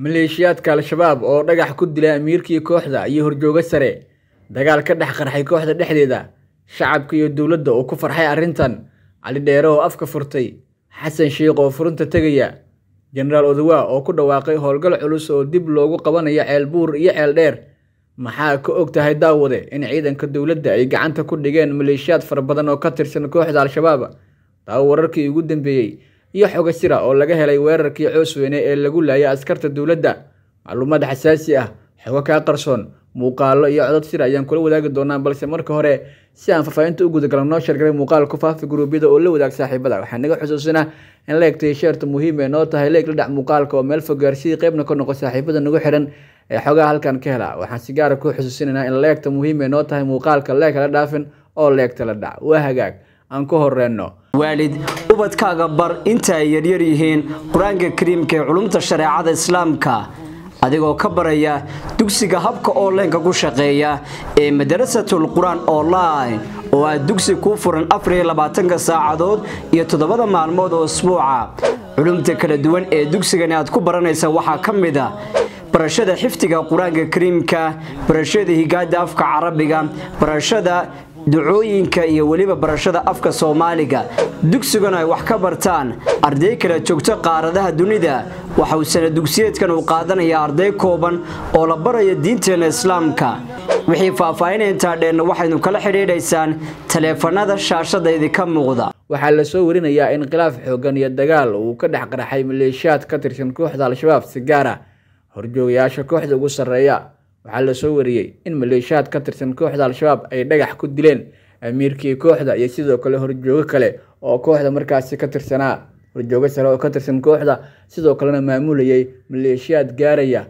maleeshiyaadka al-shabaab oo dhagax ku dilay amiirkii kooxda iyo horjoogo sare dagaal ka dhex qarxay kooxda dhexdeeda shacabka iyo dowladda oo ku farxay arrintan cali dheere oo afka furtay xasan sheikh oo furunta tegaya jenaraal odawaa oo ku dhawaaqay howlgal culus oo dib loogu qabanayo ceelbuur iyo ceel dheer maxaa ka og tahay daawade in ciidanka dowladda ay gacanta ku dhigeen maleeshiyaad fara badan oo ka tirsan kooxda al-shabaab daawo wararkii ugu dambeeyey iyo xoga sira oo laga helay weerarkii coosweyne ee lagu laayay askarta dowladda macluumaad xasaasi ah xogo kaa qarsoon muuqaallo iyo codad sira ayaan kula wadaagi doonaa balse marka hore si aan faahfaahinta u gudagalno noo sheergaray muuqaal ku faafi guruubyada oo la wadaag saaxiibada waxaa naga xusuusina in leegtay sheerta muhiim ee noo tahay leeg la dhac muuqaalka oo meel fogaarsiyii qaybna ka noqo saaxiibada nagu xihan ee xogaha halkan ka hela waxaan si gaara ah ku xusuusinaynaa in leegta muhiim ee noo tahay muuqaalka leeg la dhaafin oo leegta la dhac waa hagaag aan ku horreenno waalid ubadkaaga bar inta ay yaryar yihiin qur-aanka kariimka ee culumta shareecada islaamka adigoo ka baraya dugsiga habka onlineka ku shaqeeya ee madarasatul qur-aan online oo aad dugsi kuu furan afariyolabaatanka saacadood iyo toddobada maalmood oo isbuuca culumta kala duwan ee dugsigani aad ku baranaysa waxaa ka mid a ah barashada xifdiga qur-aanka kariimka barashada higaada afka carabiga barashada ducooyinka iyo weliba barashada afka soomaaliga dugsiguna ay wax ka bartaan arday kala joogto qaaradaha dunida waxauu sana dugsiyeedkan uu qaadanayaa arday kooban oo la baraya diinteenna islaamka wixii faahfaahin intaa dheenna waxaynu kala xidhiidhaysaan taleefanada shaashada idinka muuqda waxaa lasoo warinayaa in khilaaf xooggan iyo dagaal uu ka dhex qaraxay maleeshiyaad ka tirsan kooxda al-shabaab sigaara ah. horjoogayaasha kooxda ugu sarreeya waxaa lasoo wariyey in maleeshiyaad ka tirsan kooxda al-shabaab ay dhagax ku dileen amiirkii kooxda iyo sidoo kale horjoogo kale oo kooxda markaasi ka tirsanaa horjoogo sare oo ka tirsan kooxda sidoo kalena maamulayay maleeshiyaad gaaraya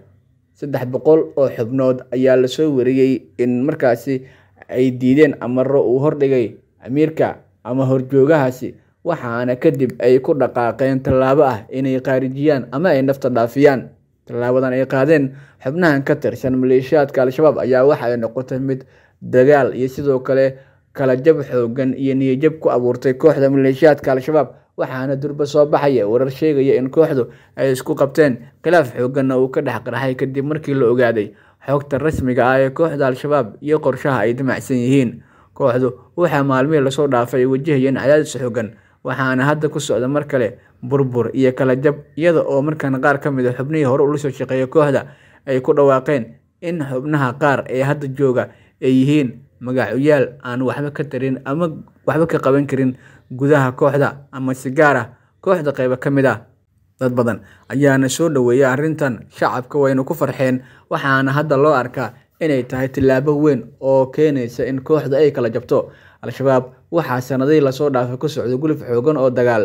saddex boqol oo xubnood ayaa lasoo wariyey in markaasi ay diideen amaro uu hordhigay amiirka ama horjoogahaasi waxaana kadib ay ku dhaqaaqeen tallaabo ah inay khaarijiyaan ama ay nafta dhaafiyaan tallaabadan ay qaadeen xubnahan ka tirsan maleeshiyaadka al-shabaab ayaa waxa ay noqotay mid dagaal iyo sidoo kale kalajab jab xoogan iyo niyajab ku abuurtay kooxda maleeshiyaadka al-shabaab waxaana durba soo baxaya warar sheegaya in kooxdu ay isku qabteen khilaaf xooganna uu ka dhex qarxay kadib markii la ogaaday xogta rasmiga ah ee kooxda al-shabaab iyo qorshaha ay damacsan yihiin kooxdu waxaa maalmihii lasoo dhaafay ay wajahayeen cadaadis xoogan waxaana hadda ku socda mar kale burbur iyo kala jab iyada oo markan qaar ka mid a ah xubnihii hore ula soo shaqeeya kooxda ay ku dhawaaqeen in xubnaha qaar ee hadda jooga ay yihiin magacuyaal aan waxba ka tarin ama waxba ka qaban karin gudaha kooxda ama si gaar ah kooxda qaybo ka mid ah dad badan ayaana soo dhoweeyay arrintan shacabka waynu ku farxeen waxaana hadda loo arkaa inay tahay tillaabo weyn oo keenaysa in kooxda ay kala jabto al-shabaab waxaa sanadihii lasoo dhaafay ku socday gulif xoogan oo dagaal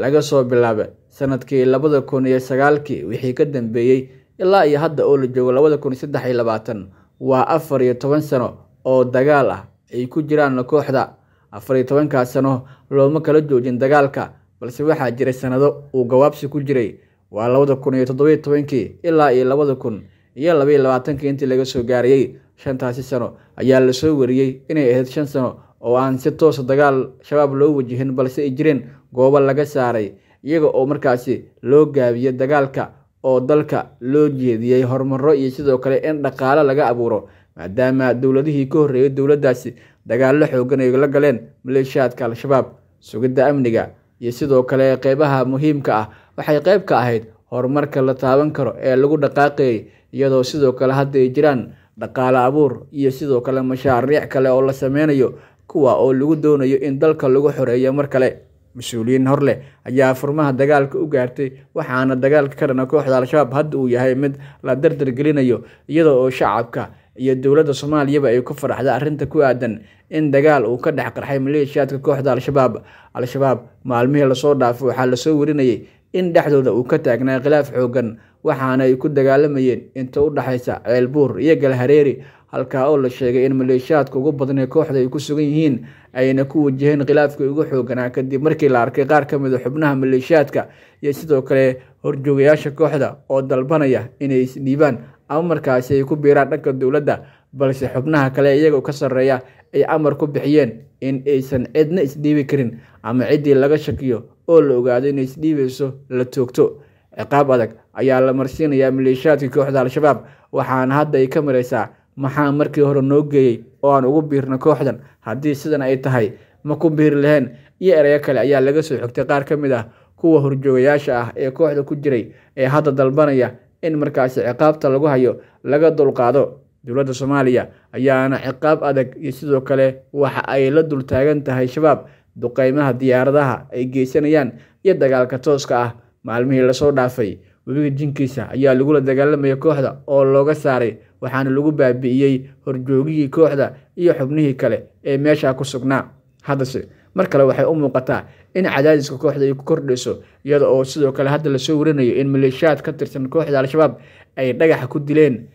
laga soo bilaaba sanadkii labada kun iyo sagaalkii wixii ka dambeeyey ilaa iyo hadda oo la joogo labada kun iyo saddex iyo labaatan waa afar iyo toban sano oo dagaal ah ay ku jiraan kooxda afar iyo tobankaa sano looma kala joojin dagaalka balse waxaa jiray sanado uu gawaabsi ku jiray waa labada kun iyo toddobiyo tobankii ilaa iyo labada kun iyo labaiyo labaatankii intii laga soo gaarayey shantaasi sano ayaa lasoo wariyey inay ahayd shan sano oo aan si toosa ah dagaal shabaab loo wajihin balse ay jireen goobo laga saaray iyaga oo markaasi loo gaabiyo dagaalka oo dalka loo jeediyey horumaro iyo sidoo kale in dhaqaale laga abuuro maadaama dowladihii ka horreeyay dowladdaasi dagaallo xoogan ay la galeen maleeshiyaadka al-shabaab sugidda amniga iyo sidoo kale qeybaha muhiimka ah waxay qeyb ka ahayd horumarka la taaban karo ee lagu dhaqaaqayay iyadoo sidoo kale hadda ay jiraan dhaqaale abuur iyo sidoo kale mashaariic kale oo la sameynayo kuwa oo lagu doonayo in dalka lagu xoreeyo mar kale mas-uuliyiin hor leh ayaa furmaha dagaalka u gaartay waxaana dagaalka ka dhana kooxda al-shabaab hadda uu yahay mid la dardargelinayo iyada oo shacabka iyo dowladda soomaaliyaba ay ku faraxda arrinta ku aadan in dagaal uu ka dhex qarxay maleeshiyaadka kooxda al-shabaab al-shabaab maalmihii lasoo dhaafay waxaa lasoo warinayay in dhexdooda uu ka taagnaa khilaaf xoogan waxaana ay ku dagaalamayeen inta u dhexaysa ceelbuur iyo galhareeri halkaa oo la sheegay in maleeshiyaadka ugu badan ee kooxda ay ku sugan yihiin ayna ku wajaheen khilaafkii ugu xooganaa ah kadib markii la arkay qaar ka mid a ah xubnaha maleeshiyaadka iyo sidoo kale horjoogayaasha kooxda oo dalbanaya inay isdhiibaan ama markaasi ay ku biiraan dhanka dowladda balse xubnaha kale iyagoo ka sarreeya ay amar ku bixiyeen in aysan cidna isdhiibi karin ama ciddii laga shakiyo oo la ogaado inay isdhiibayso la toogto ciqaab adag ayaa la marsiinayaa maleeshiyaadka kooxda al-shabaab waxaana hadda ay ka maraysaa maxaa markii hore noo geeyey oo aan ugu biirna kooxdan haddii sidan ay tahay ma ku biiri lahayn iyo ereyo kale ayaa laga soo xogtay qaar ka mid ah kuwa horjoogayaasha ah ee kooxda ku jiray ee hadda dalbanaya in markaasi ciqaabta lagu hayo laga dulqaado dowladda soomaaliya ayaana ciqaab adag iyo sidoo kale waxa ay la dul taagan tahay shabaab duqeymaha diyaaradaha ay geysanayaan iyo dagaalka tooska ah maalmihii lasoo dhaafay webiga jinkiisa ayaa lagula dagaalamaya kooxda oo looga saaray waxaana lagu baabi'iyey horjoogihii kooxda iyo xubnihii kale ee meeshaa ku sugnaa haddase mar kale waxay u muuqataa in cadaadiska kooxda ay ku kordhayso iyada oo sidoo kale hadda lasoo warinayo in maleeshiyaad ka tirsan kooxda al-shabaab ay dhagax ku dileen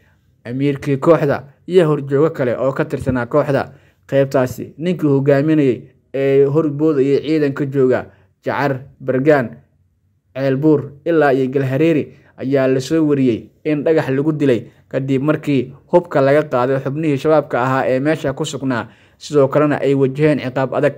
amiirkii kooxda iyo horjoogo kale oo ka tirsanaa kooxda qaybtaasi ninkii hogaaminayay ee horboodayay ciidanka jooga jacar bargaan ceelbuur ilaa iyo galhareeri ayaa lasoo wariyey in dhagax lagu dilay kadib markii hubka laga qaaday xubnihii shabaabka ahaa ee meesha ku sugnaa sidoo kalena ay wajaheen ciqaab adag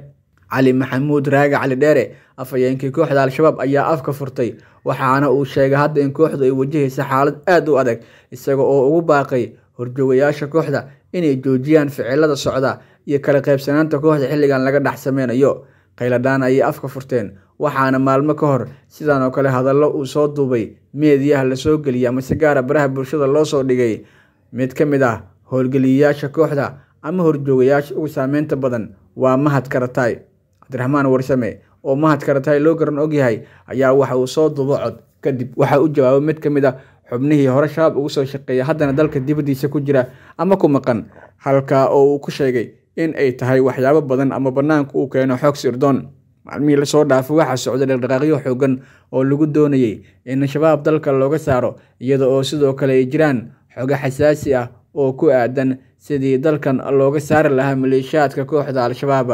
cali maxamuud raaga cali dheere afhayeenkii kooxda al-shabaab ayaa afka furtay waxaana uu sheegay hadda in kooxdu ay wajahaysa xaalad aad u adag isaga oo ugu baaqay horjoogayaasha kooxda inay joojiyaan ficilada socda iyo kala qaybsanaanta kooxda xilligan laga dhex sameynayo kayladhaan ayay afka furteen waxaana maalmo ka hor sidan oo kale hadallo uu soo duubay meediyaha lasoo geliyay ama si gaara ah baraha bulshada loo soo dhigay mid ka mid ah howlgeliyayaasha kooxda ama horjoogayaasha ugu saameynta badan waa mahad karatay cabdiraxmaan warsame oo mahad karatay loo garan ogyahay ayaa waxa uu soo duubo cod kadib waxaa u jawaabay mid ka mid ah xubnihii hore shabaab ugu soo shaqeeya haddana dalka dibaddiisa ku jira ama ku maqan halka oo uu ku sheegay in ay tahay waxyaabo badan ama bannaanka uu keeno xog sirdoon maalmihii lasoo dhaafay waxaa socday dhaqdhaqaaqyo xoogan oo lagu doonayay in shabaab dalka looga saaro iyada oo sidoo kale ay jiraan xoga xasaasi ah oo ku aadan sidii dalkan looga saari lahaa maleeshiyaadka kooxda al-shabaab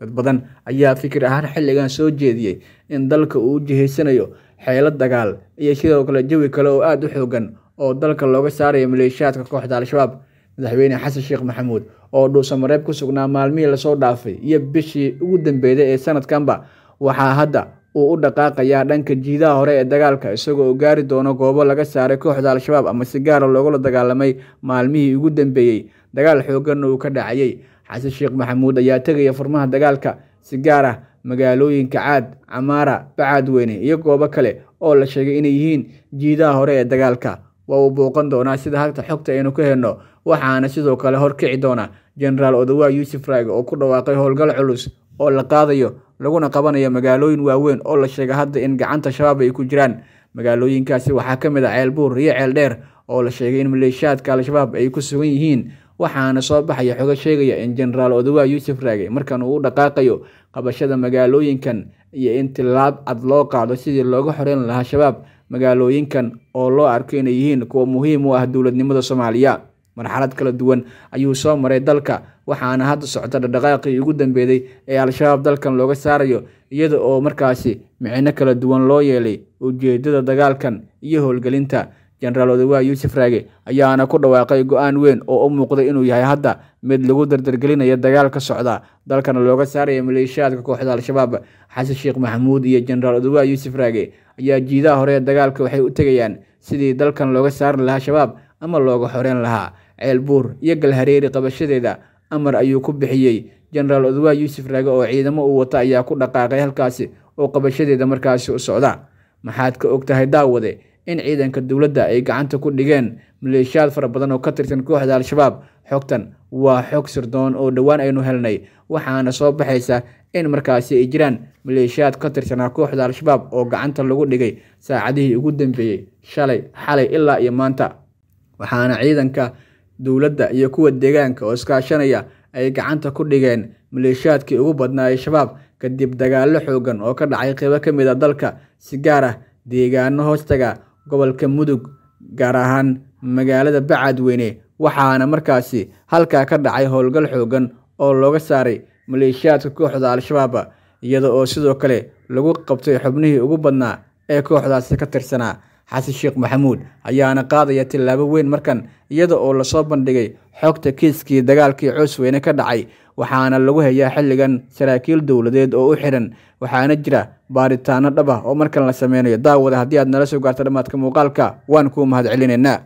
dad badan ayaa fikir ahaan xilligan soo jeediyey in dalka uu jihaysanayo xeelo dagaal iyo sidoo kale jawi kale oo aada u xoogan oo dalka looga saarayo maleeshiyaadka kooxda al-shabaab madaxweyne xasan sheekh maxamuud oo dhuusamareeb ku sugnaa maalmihii lasoo dhaafay iyo bishii ugu dambeeday ee sanadkanba waxaa hadda uu u dhaqaaqayaa dhanka jiidaha hore ee dagaalka isagoo u gaari doono goobo laga saaray kooxda al-shabaab ama sigaara ah loogula dagaalamay maalmihii ugu dambeeyey dagaal xooganna uu ka dhacayey xasan sheekh maxamuud ayaa tegaya furmaha dagaalka si ah magaalooyinka caad camaara bacaad weyne iyo goobo kale oo la sheegay inay yihiin jiidaha hore ee dagaalka waa uu buuqan doonaa sida hagta xogta aynu ka helno waxaana sidoo kale horkici doona jenaraal odawaa yuusuf raag oo ku dhawaaqay howlgal culus oo la qaadayo laguna qabanayo magaalooyin waaweyn oo la sheega hadda in gacanta shabaab ay ku jiraan magaalooyinkaasi waxaa ka mid ah ceelbuur iyo ceeldheer oo la sheegay in maleeshiyaadka al-shabaab ay ku sugan yihiin waxaana soo baxaya xoga sheegaya in jenaraal odawaa yuusuf raage markan uu u dhaqaaqayo qabashada magaalooyinkan iyo in tilaab cad loo qaado sidii looga xoreyn lahaa shabaab magaalooyinkan oo loo arko inay yihiin kuwa muhiim u ah dowladnimada soomaaliya marxalad kala duwan ayuu soo maray dalka waxaana hadda socota dhaqdhaqaaqii ugu dambeeday ee al-shabaab dalkan looga saarayo iyada oo markaasi micino kala duwan loo yeelay ujeedada dagaalkan iyo howlgelinta jenaraal odawaay yuusuf raage ayaana ku dhawaaqay go-aan weyn oo u muuqday inuu yahay hadda mid lagu dardargelinaya dagaalka socda dalkana looga saaraya maleeshiyaadka kooxda al-shabaab xasan sheekh maxamuud iyo jenaraal odawaay yuusuf raage ayaa jiidaha hore ee dagaalka waxay u tegayaan sidii dalkan looga saari lahaa shabaab ama looga xoreyn lahaa ceelbuur iyo galhareeri qabashadeeda amar ayuu ku bixiyey jenaraal odawaal yuusuf raage oo ciidamo uu wata ayaa ku dhaqaaqay halkaasi oo qabashadeeda markaasi u socda maxaad ka og tahay daawade in ciidanka dowladda ay gacanta ku dhigeen maleeshiyaad fara badan oo ka tirsan kooxda al-shabaab xogtan waa xog sirdoon oo dhowaan aynu helnay waxaana soo baxaysa in markaasi ay jiraan maleeshiyaad ka tirsanaa kooxda al-shabaab oo gacanta lagu dhigay saacadihii ugu dambeeyey shalay xalay ilaa iyo maanta waxaana ciidanka dowladda iyo kuwa deegaanka oo iskaashanaya ay gacanta ku dhigeen maleeshiyaadkii ugu badnaa al-shabaab kadib dagaallo xooggan oo ka dhacay qeybo ka mid a ah dalka si gaar ah deegaano hoostaga gobolka mudug gaar ahaan magaalada bacadweyne waxaana markaasi halkaa ka dhacay howlgal xooggan oo looga saaray maleeshiyaadka kooxda al-shabaab iyada oo sidoo kale lagu qabtay xubnihii ugu badnaa ee kooxdaasi ka tirsanaa xasan sheekh maxamuud ayaana qaadaya tillaabo weyn markan iyada oo lasoo bandhigay xogta kiiskii dagaalkii coosweyne ka dhacay waxaana lagu hayaa xilligan saraakiil dowladeed oo u xidhan waxaana jira baaritaano dhaba ah oo markan la sameynayo daawada haddii aad nala soo gaarta dhammaadka muuqaalka waan kuu mahad celinaynaa